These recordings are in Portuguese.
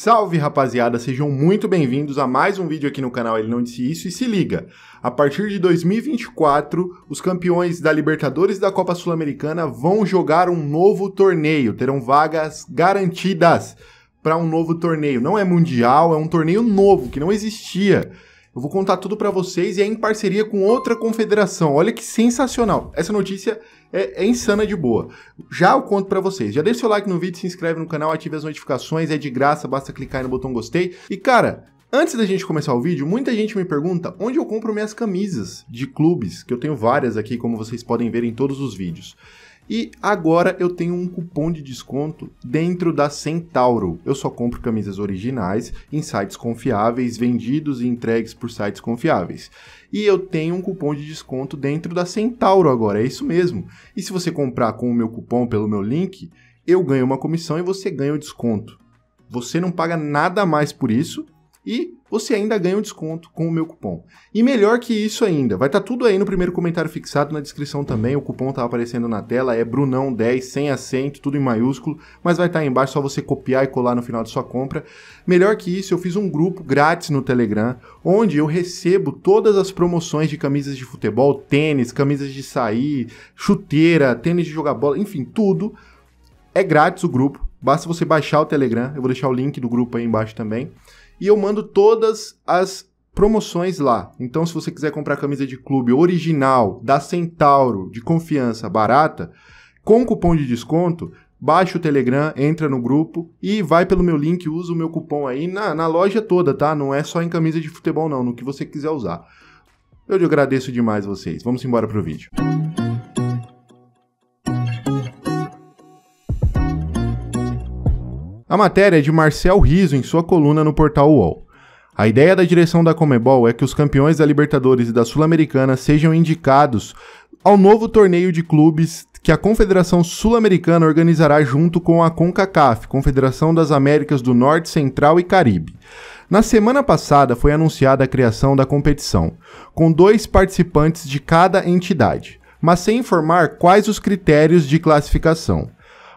Salve rapaziada, sejam muito bem-vindos a mais um vídeo aqui no canal Ele Não Disse Isso e se liga, a partir de 2024, os campeões da Libertadores e da Copa Sul-Americana vão jogar um novo torneio, terão vagas garantidas para um novo torneio. Não é mundial, é um torneio novo que não existia. Eu vou contar tudo para vocês e é em parceria com outra confederação. Olha que sensacional. Essa notícia é, é insana de boa. Já eu conto para vocês. Já deixa seu like no vídeo, se inscreve no canal, ative as notificações, é de graça, basta clicar aí no botão gostei. E cara, Antes da gente começar o vídeo, muita gente me pergunta onde eu compro minhas camisas de clubes, que eu tenho várias aqui, como vocês podem ver em todos os vídeos. E agora eu tenho um cupom de desconto dentro da Centauro. Eu só compro camisas originais em sites confiáveis, vendidos e entregues por sites confiáveis. E eu tenho um cupom de desconto dentro da Centauro agora, é isso mesmo. E se você comprar com o meu cupom pelo meu link, eu ganho uma comissão e você ganha o desconto. Você não paga nada mais por isso e você ainda ganha um desconto com o meu cupom. E melhor que isso ainda, vai estar tá tudo aí no primeiro comentário fixado na descrição também, o cupom tá aparecendo na tela, é Brunão10, sem acento, tudo em maiúsculo, mas vai estar tá aí embaixo, só você copiar e colar no final da sua compra. Melhor que isso, eu fiz um grupo grátis no Telegram, onde eu recebo todas as promoções de camisas de futebol, tênis, camisas de sair, chuteira, tênis de jogar bola, enfim, tudo. É grátis o grupo, basta você baixar o Telegram, eu vou deixar o link do grupo aí embaixo também e eu mando todas as promoções lá. Então, se você quiser comprar camisa de clube original da Centauro, de confiança, barata, com cupom de desconto, baixa o Telegram, entra no grupo e vai pelo meu link, usa o meu cupom aí na, na loja toda, tá? Não é só em camisa de futebol, não, no que você quiser usar. Eu te agradeço demais vocês. Vamos embora pro vídeo. matéria é de Marcel Riso em sua coluna no portal UOL. A ideia da direção da Comebol é que os campeões da Libertadores e da Sul-Americana sejam indicados ao novo torneio de clubes que a Confederação Sul-Americana organizará junto com a CONCACAF, Confederação das Américas do Norte, Central e Caribe. Na semana passada foi anunciada a criação da competição, com dois participantes de cada entidade, mas sem informar quais os critérios de classificação.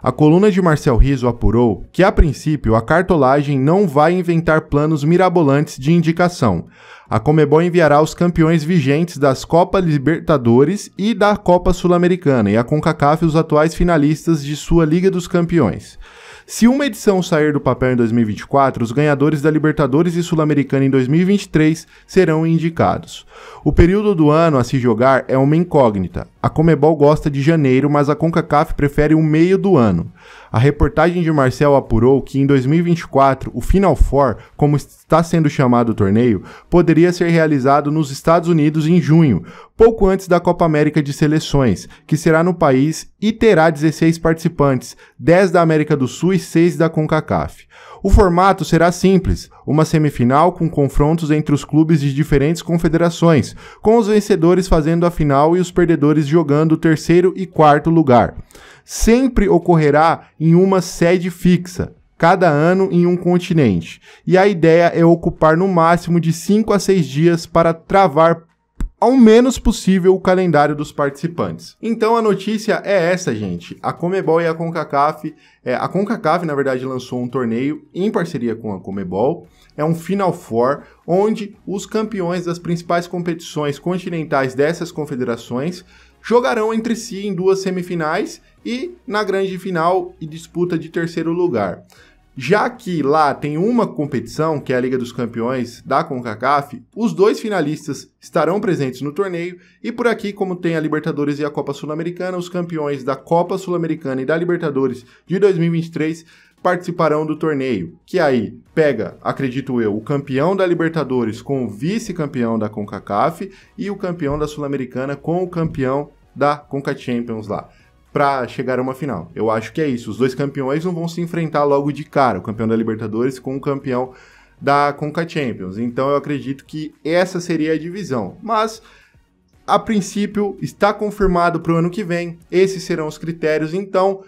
A coluna de Marcel Riso apurou que, a princípio, a cartolagem não vai inventar planos mirabolantes de indicação. A Comebol enviará os campeões vigentes das Copa Libertadores e da Copa Sul-Americana e a CONCACAF os atuais finalistas de sua Liga dos Campeões. Se uma edição sair do papel em 2024, os ganhadores da Libertadores e Sul-Americana em 2023 serão indicados. O período do ano a se jogar é uma incógnita. A Comebol gosta de janeiro, mas a CONCACAF prefere o meio do ano. A reportagem de Marcel apurou que em 2024 o Final Four, como está sendo chamado o torneio, poderia ser realizado nos Estados Unidos em junho, pouco antes da Copa América de Seleções, que será no país e terá 16 participantes, 10 da América do Sul e 6 da CONCACAF. O formato será simples: uma semifinal com confrontos entre os clubes de diferentes confederações, com os vencedores fazendo a final e os perdedores jogando o terceiro e quarto lugar. Sempre ocorrerá em uma sede fixa, cada ano em um continente, e a ideia é ocupar no máximo de 5 a 6 dias para travar ao menos possível o calendário dos participantes. Então a notícia é essa, gente. A Comebol e a CONCACAF, é, a CONCACAF na verdade lançou um torneio em parceria com a Comebol, é um Final Four onde os campeões das principais competições continentais dessas confederações jogarão entre si em duas semifinais e na grande final e disputa de terceiro lugar. Já que lá tem uma competição, que é a Liga dos Campeões da CONCACAF, os dois finalistas estarão presentes no torneio e por aqui, como tem a Libertadores e a Copa Sul-Americana, os campeões da Copa Sul-Americana e da Libertadores de 2023 participarão do torneio, que aí pega, acredito eu, o campeão da Libertadores com o vice-campeão da CONCACAF e o campeão da Sul-Americana com o campeão da Concacaf Champions lá para chegar a uma final. Eu acho que é isso. Os dois campeões não vão se enfrentar logo de cara, o campeão da Libertadores com o campeão da Conca Champions. Então eu acredito que essa seria a divisão. Mas a princípio está confirmado para o ano que vem. Esses serão os critérios. Então,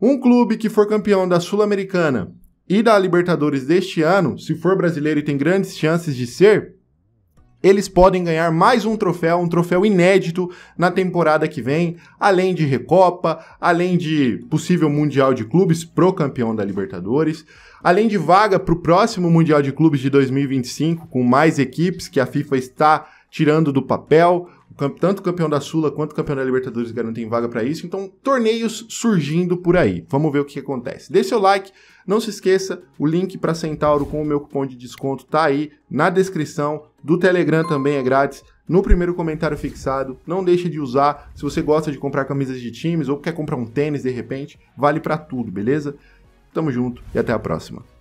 um clube que for campeão da Sul-Americana e da Libertadores deste ano, se for brasileiro e tem grandes chances de ser, eles podem ganhar mais um troféu, um troféu inédito na temporada que vem, além de Recopa, além de possível Mundial de Clubes pro campeão da Libertadores, além de vaga para o próximo Mundial de Clubes de 2025, com mais equipes que a FIFA está tirando do papel. Tanto o campeão da Sula quanto o campeão da Libertadores garantem vaga para isso. Então, torneios surgindo por aí. Vamos ver o que acontece. Dê seu like, não se esqueça, o link para Centauro com o meu cupom de desconto tá aí na descrição, do Telegram também é grátis, no primeiro comentário fixado. Não deixe de usar, se você gosta de comprar camisas de times ou quer comprar um tênis de repente, vale para tudo, beleza? Tamo junto e até a próxima.